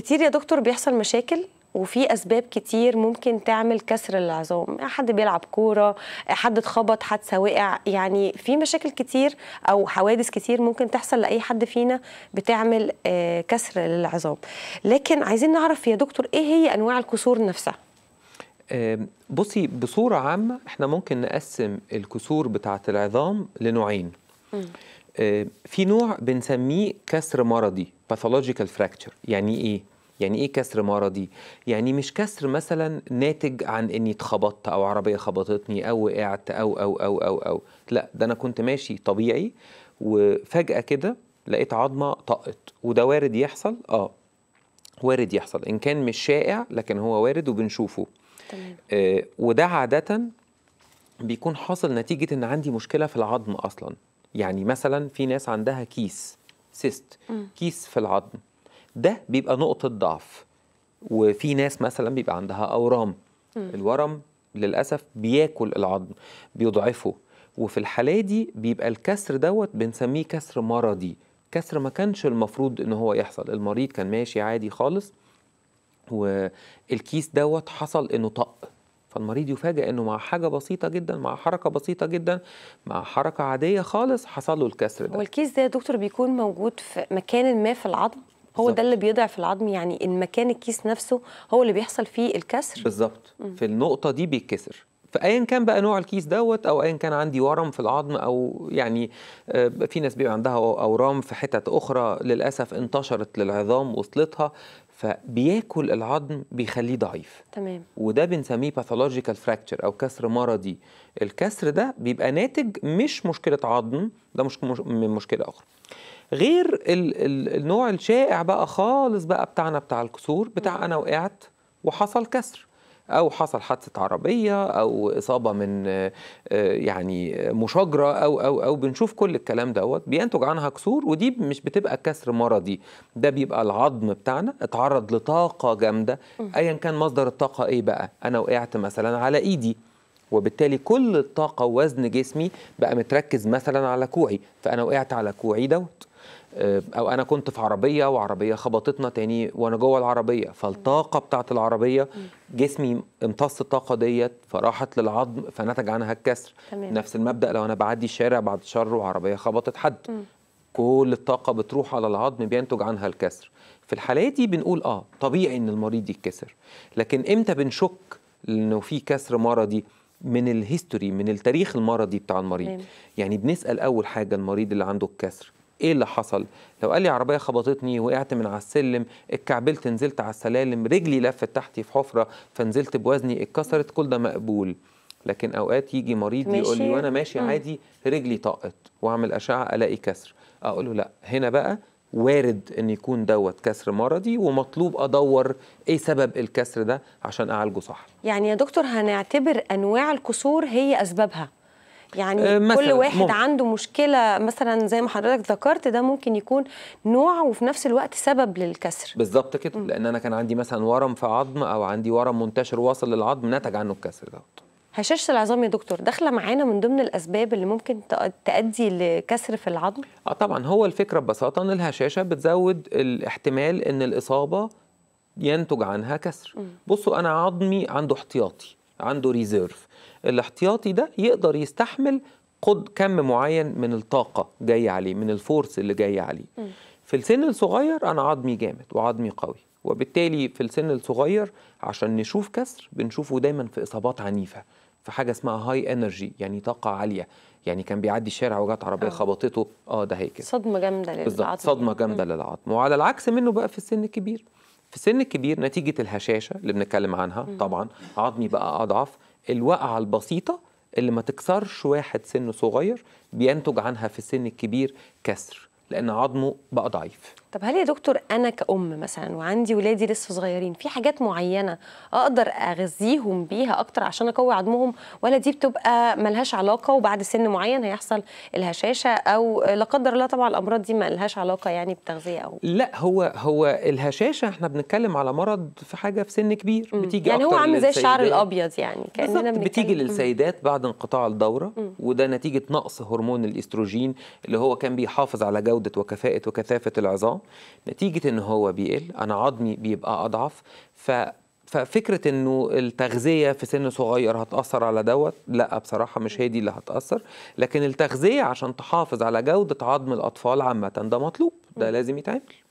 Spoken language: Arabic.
كتير يا دكتور بيحصل مشاكل وفي اسباب كتير ممكن تعمل كسر العظام حد بيلعب كوره حد اتخبط حادثه وقع يعني في مشاكل كتير او حوادث كتير ممكن تحصل لاي حد فينا بتعمل آه، كسر للعظام لكن عايزين نعرف يا دكتور ايه هي انواع الكسور نفسها آه، بصي بصوره عامه احنا ممكن نقسم الكسور بتاعه العظام لنوعين آه، في نوع بنسميه كسر مرضي باثولوجيكال فراكتشر يعني ايه يعني ايه كسر مرضي يعني مش كسر مثلا ناتج عن اني اتخبطت او عربيه خبطتني او وقعت أو, او او او او لا ده انا كنت ماشي طبيعي وفجاه كده لقيت عظمه طقت وده وارد يحصل اه وارد يحصل ان كان مش شائع لكن هو وارد وبنشوفه تمام. آه وده عاده بيكون حاصل نتيجه ان عندي مشكله في العظم اصلا يعني مثلا في ناس عندها كيس سيست كيس في العظم ده بيبقى نقطة ضعف وفي ناس مثلا بيبقى عندها أورام الورم للأسف بياكل العظم بيضعفه وفي الحالة دي بيبقى الكسر دوت بنسميه كسر مرضي كسر ما كانش المفروض ان هو يحصل المريض كان ماشي عادي خالص والكيس دوت حصل انه طق فالمريض يفاجئ انه مع حاجه بسيطه جدا مع حركه بسيطه جدا مع حركه عاديه خالص حصل له الكسر ده والكيس ده يا دكتور بيكون موجود في مكان ما في العظم هو بالزبط. ده اللي بيضعف العظم يعني ان مكان الكيس نفسه هو اللي بيحصل فيه الكسر بالظبط في النقطه دي بيتكسر فايا كان بقى نوع الكيس دوت او ايا كان عندي ورم في العظم او يعني آه، في ناس بيبقى عندها اورام في حتت اخرى للاسف انتشرت للعظام وصلتها فبياكل العظم بيخليه ضعيف تمام وده بنسميه باثولوجيكال فراكتشر او كسر مرضي الكسر ده بيبقى ناتج مش مشكله عظم ده مش من مشكله اخرى غير النوع الشائع بقى خالص بقى بتاعنا بتاع الكسور بتاع انا وقعت وحصل كسر او حصل حادثه عربيه او اصابه من آه، يعني مشاجره او او او بنشوف كل الكلام دوت بينتج عنها كسور ودي مش بتبقى كسر مرضي ده بيبقى العظم بتاعنا اتعرض لطاقه جامده ايا كان مصدر الطاقه ايه بقى انا وقعت مثلا على ايدي وبالتالي كل الطاقة ووزن جسمي بقى متركز مثلا على كوعي فأنا وقعت على كوعي دوت آه، او انا كنت في عربيه وعربيه خبطتنا تاني وانا جوه العربيه فالطاقه بتاعت العربيه جسمي امتص الطاقه ديت فراحت للعظم فنتج عنها الكسر تمام. نفس المبدا لو انا بعدي الشارع بعد شر وعربيه خبطت حد م. كل الطاقه بتروح على العظم بينتج عنها الكسر في الحالة دي بنقول اه طبيعي ان المريض يتكسر لكن امتى بنشك انه في كسر مرضي من الهيستوري من التاريخ المرضي بتاع المريض مم. يعني بنسال اول حاجه المريض اللي عنده الكسر ايه اللي حصل لو قال لي عربيه خبطتني وقعت من على السلم اتكعبلت نزلت على السلالم رجلي لفت تحتي في حفره فنزلت بوزني اتكسرت كل ده مقبول لكن اوقات يجي مريض يقول لي وانا ماشي عادي رجلي طقت واعمل اشعه الاقي كسر اقول له لا هنا بقى وارد ان يكون دوت كسر مرضي ومطلوب ادور ايه سبب الكسر ده عشان اعالجه صح يعني يا دكتور هنعتبر انواع الكسور هي اسبابها يعني آه، مثلاً كل واحد ممكن. عنده مشكله مثلا زي ما حضرتك ذكرت ده ممكن يكون نوع وفي نفس الوقت سبب للكسر بالظبط كده م. لان انا كان عندي مثلا ورم في عظم او عندي ورم منتشر واصل للعظم نتج عنه الكسر ده هشاشة العظام يا دكتور داخلة معانا من ضمن الأسباب اللي ممكن تؤدي لكسر في العظم؟ اه طبعا هو الفكرة ببساطة إن الهشاشة بتزود الاحتمال إن الإصابة ينتج عنها كسر. م. بصوا أنا عظمي عنده احتياطي عنده ريزيرف الاحتياطي ده يقدر يستحمل قد كم معين من الطاقة جاية عليه من الفورس اللي جاية عليه م. في السن الصغير أنا عظمي جامد وعظمي قوي وبالتالي في السن الصغير عشان نشوف كسر بنشوفه دايما في إصابات عنيفة في حاجة اسمها هاي انرجي يعني طاقة عالية يعني كان بيعدي الشارع وجات عربية أوه. خبطته اه ده هيكسر صدمة جامدة للعظم صدمة جامدة للعظم وعلى العكس منه بقى في السن الكبير في سن الكبير نتيجه الهشاشه اللي بنتكلم عنها طبعا عظمي بقى اضعف الوقعه البسيطه اللي ما تكسرش واحد سنه صغير بينتج عنها في السن الكبير كسر لان عظمه بقى ضعيف طب هل يا دكتور انا كأم مثلا وعندي ولادي لسه صغيرين في حاجات معينه اقدر اغذيهم بيها اكتر عشان اقوي عظمهم ولا دي بتبقى ملهاش علاقه وبعد سن معين هيحصل الهشاشه او لا قدر الله طبعا الامراض دي ملهاش علاقه يعني بالتغذيه او لا هو هو الهشاشه احنا بنتكلم على مرض في حاجه في سن كبير م. بتيجي يعني هو عامل زي الشعر الابيض يعني كاننا بتيجي للسيدات بعد انقطاع الدوره م. وده نتيجه نقص هرمون الاستروجين اللي هو كان بيحافظ على جوده وكفاءه وكثافه العظام نتيجه ان هو بيقل انا عظمي بيبقى اضعف ف ففكرة انه التغذية في سن صغير هتأثر على دوت لا بصراحة مش هي دي اللي هتأثر لكن التغذية عشان تحافظ على جودة عظم الأطفال عامة ده مطلوب ده لازم يتعمل